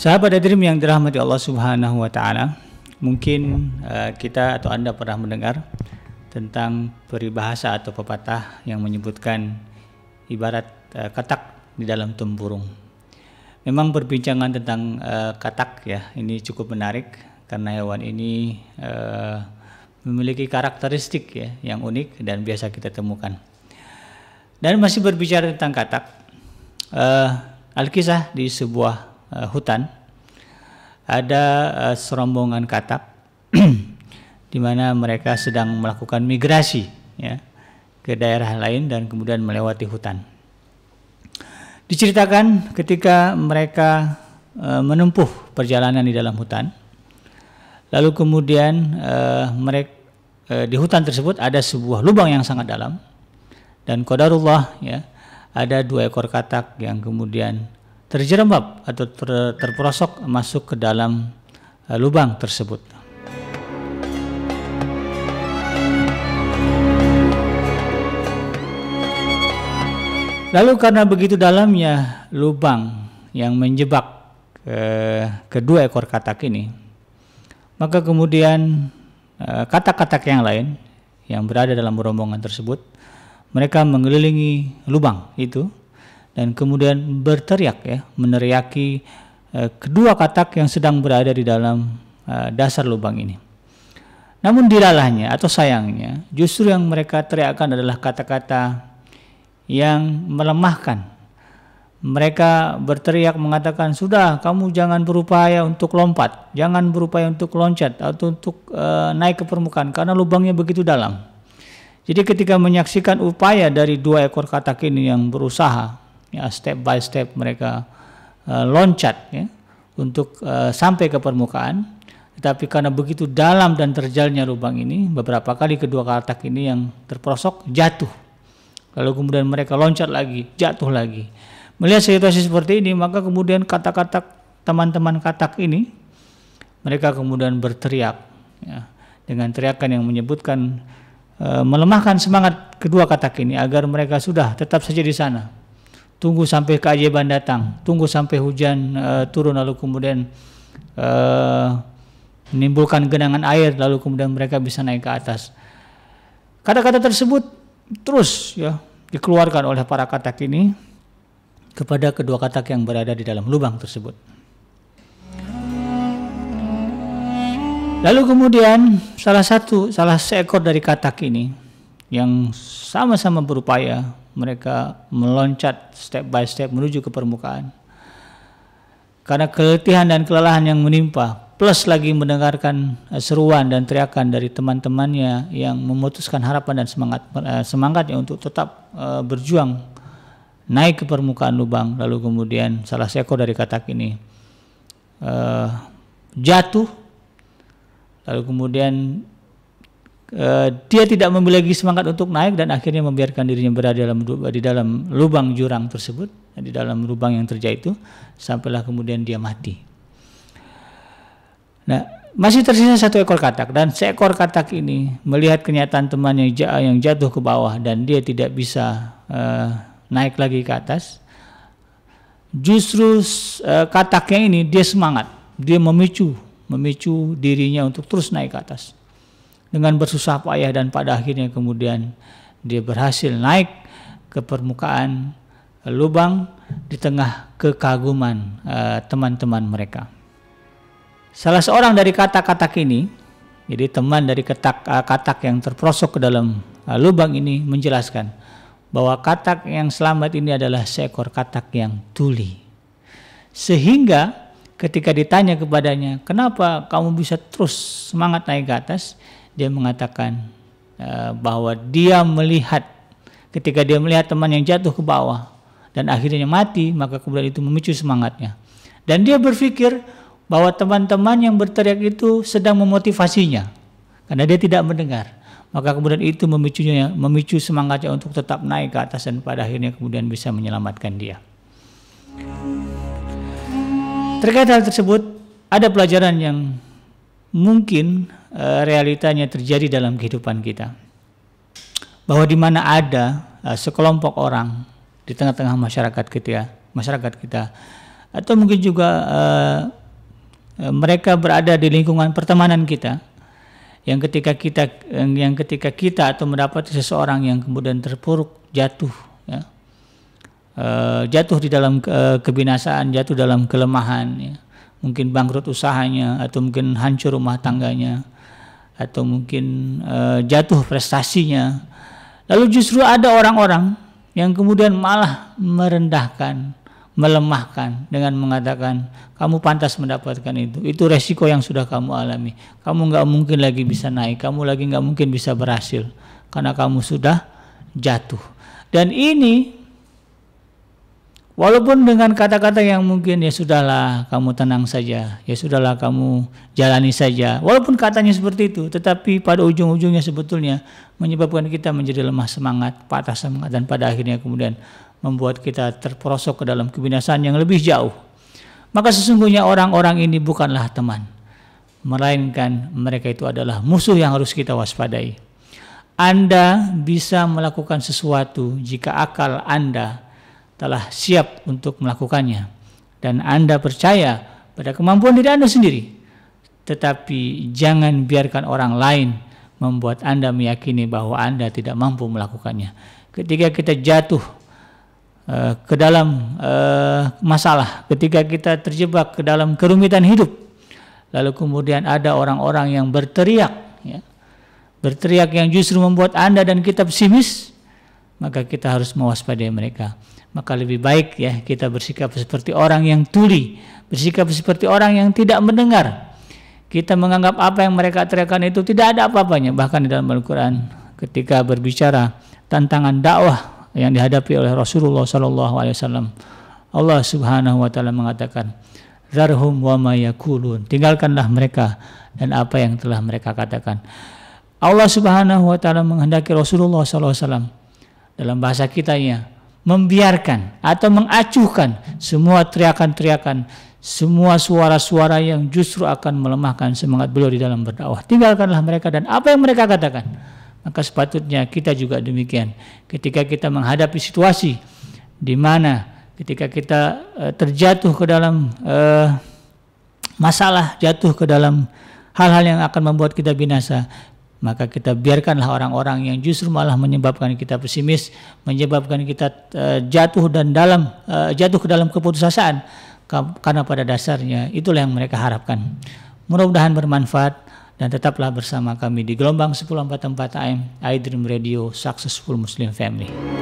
Sahabat Adrim yang dirahmati Allah Subhanahu wa taala, mungkin uh, kita atau Anda pernah mendengar tentang peribahasa atau pepatah yang menyebutkan ibarat uh, katak di dalam tempurung. Memang perbincangan tentang uh, katak ya, ini cukup menarik karena hewan ini uh, memiliki karakteristik ya yang unik dan biasa kita temukan. Dan masih berbicara tentang katak, uh, Alkisah di sebuah uh, hutan ada uh, serombongan katak di mana mereka sedang melakukan migrasi ya ke daerah lain dan kemudian melewati hutan. Diceritakan ketika mereka e, menempuh perjalanan di dalam hutan, lalu kemudian e, mereka di hutan tersebut ada sebuah lubang yang sangat dalam dan kodarullah ya ada dua ekor katak yang kemudian terjerembab atau ter, terperosok masuk ke dalam uh, lubang tersebut. Lalu karena begitu dalamnya lubang yang menjebak ke eh, kedua ekor katak ini, maka kemudian eh, katak-katak yang lain yang berada dalam rombongan tersebut, mereka mengelilingi lubang itu dan kemudian berteriak ya, meneriaki eh, kedua katak yang sedang berada di dalam eh, dasar lubang ini. Namun diralahnya atau sayangnya, justru yang mereka teriakkan adalah kata-kata yang melemahkan. Mereka berteriak mengatakan, "Sudah, kamu jangan berupaya untuk lompat, jangan berupaya untuk loncat atau untuk eh, naik ke permukaan karena lubangnya begitu dalam." Jadi ketika menyaksikan upaya dari dua ekor katak ini yang berusaha ya step by step mereka uh, loncat ya untuk uh, sampai ke permukaan tetapi karena begitu dalam dan terjalnya lubang ini beberapa kali kedua katak ini yang terprosok jatuh lalu kemudian mereka loncat lagi jatuh lagi melihat situasi seperti ini maka kemudian katak-katak teman-teman katak ini mereka kemudian berteriak ya, dengan teriakan yang menyebutkan eh, melemahkan semangat kedua katak ini agar mereka sudah tetap saja di sana tunggu sampai keajaiban datang, tunggu sampai hujan uh, turun lalu kemudian uh, menimbulkan genangan air lalu kemudian mereka bisa naik ke atas. Kata-kata tersebut terus ya dikeluarkan oleh para katak ini kepada kedua katak yang berada di dalam lubang tersebut. Lalu kemudian salah satu salah seekor dari katak ini yang sama-sama berupaya mereka meloncat step by step menuju ke permukaan. Karena keletihan dan kelelahan yang menimpa, plus lagi mendengarkan eh, seruan dan teriakan dari teman-temannya yang memutuskan harapan dan semangat eh, semangatnya untuk tetap eh, berjuang naik ke permukaan lubang, lalu kemudian salah seekor dari katak ini jatuh, lalu kemudian Eh, dia tidak memiliki semangat untuk naik dan akhirnya membiarkan dirinya berada dalam di dalam lubang jurang tersebut di dalam lubang yang terjadi itu sampailah kemudian dia mati. Nah, masih tersisa satu ekor katak dan seekor katak ini melihat kenyataan temannya yang jatuh ke bawah dan dia tidak bisa uh, naik lagi ke atas. Justru uh, kataknya ini dia semangat, dia memicu, memicu dirinya untuk terus naik ke atas dengan bersusah payah dan pada akhirnya kemudian dia berhasil naik ke permukaan lubang di tengah kekaguman eh, teman-teman uh, mereka. Salah seorang dari katak-katak ini, jadi teman dari katak-katak eh, yang terprosok ke dalam uh, lubang ini menjelaskan bahwa katak yang selamat ini adalah seekor katak yang tuli. Sehingga ketika ditanya kepadanya, kenapa kamu bisa terus semangat naik ke atas? dia mengatakan eh, bahwa dia melihat ketika dia melihat teman yang jatuh ke bawah dan akhirnya mati, maka kemudian itu memicu semangatnya. Dan dia berpikir bahwa teman-teman yang berteriak itu sedang memotivasinya karena dia tidak mendengar. Maka kemudian itu memicunya, memicu semangatnya untuk tetap naik ke atas dan pada akhirnya kemudian bisa menyelamatkan dia. Terkait hal tersebut, ada pelajaran yang mungkin eh, realitanya terjadi dalam kehidupan kita. Bahwa di mana ada eh, sekelompok orang di tengah-tengah masyarakat kita, masyarakat kita atau mungkin juga eh, mereka berada di lingkungan pertemanan kita yang ketika kita yang ketika kita atau mendapat seseorang yang kemudian terpuruk jatuh ya. jatuh di dalam kebinasaan, jatuh dalam kelemahan ya mungkin bangkrut usahanya atau mungkin hancur rumah tangganya atau mungkin e, jatuh prestasinya. Lalu justru ada orang-orang yang kemudian malah merendahkan, melemahkan dengan mengatakan kamu pantas mendapatkan itu. Itu resiko yang sudah kamu alami. Kamu nggak mungkin lagi bisa naik, kamu lagi nggak mungkin bisa berhasil karena kamu sudah jatuh. Dan ini Walaupun dengan kata-kata yang mungkin ya sudahlah kamu tenang saja, ya sudahlah kamu jalani saja. Walaupun katanya seperti itu, tetapi pada ujung-ujungnya sebetulnya menyebabkan kita menjadi lemah semangat, patah semangat dan pada akhirnya kemudian membuat kita terperosok ke dalam kebinasaan yang lebih jauh. Maka sesungguhnya orang-orang ini bukanlah teman, melainkan mereka itu adalah musuh yang harus kita waspadai. Anda bisa melakukan sesuatu jika akal Anda telah siap untuk melakukannya dan Anda percaya pada kemampuan diri Anda sendiri. Tetapi jangan biarkan orang lain membuat Anda meyakini bahwa Anda tidak mampu melakukannya. Ketika kita jatuh eh, ke dalam uh, masalah, ketika kita terjebak ke dalam kerumitan hidup, lalu kemudian ada orang-orang yang berteriak, ya, berteriak yang justru membuat Anda dan kita pesimis, maka kita harus mewaspadai mereka maka lebih baik ya kita bersikap seperti orang yang tuli, bersikap seperti orang yang tidak mendengar. Kita menganggap apa yang mereka teriakan itu tidak ada apa-apanya. Bahkan di dalam Al-Qur'an ketika berbicara tantangan dakwah yang dihadapi oleh Rasulullah SAW Allah Subhanahu wa taala mengatakan, "Zarhum wa mayakulun." Tinggalkanlah mereka dan apa yang telah mereka katakan. Allah Subhanahu wa taala menghendaki Rasulullah SAW dalam bahasa kitanya membiarkan atau mengacuhkan semua teriakan-teriakan, semua suara-suara yang justru akan melemahkan semangat beliau di dalam berdakwah. Tinggalkanlah mereka dan apa yang mereka katakan. Maka sepatutnya kita juga demikian. Ketika kita menghadapi situasi di mana ketika kita e, terjatuh ke dalam uh, masalah, jatuh ke dalam hal-hal yang akan membuat kita binasa, maka kita biarkanlah orang-orang yang justru malah menyebabkan kita pesimis, menyebabkan kita eh, jatuh dan dalam uh, jatuh ke dalam keputusasaan karena pada dasarnya itulah yang mereka harapkan. Mudah-mudahan bermanfaat dan tetaplah bersama kami di gelombang 1044 AM iDream Radio Successful Muslim Family.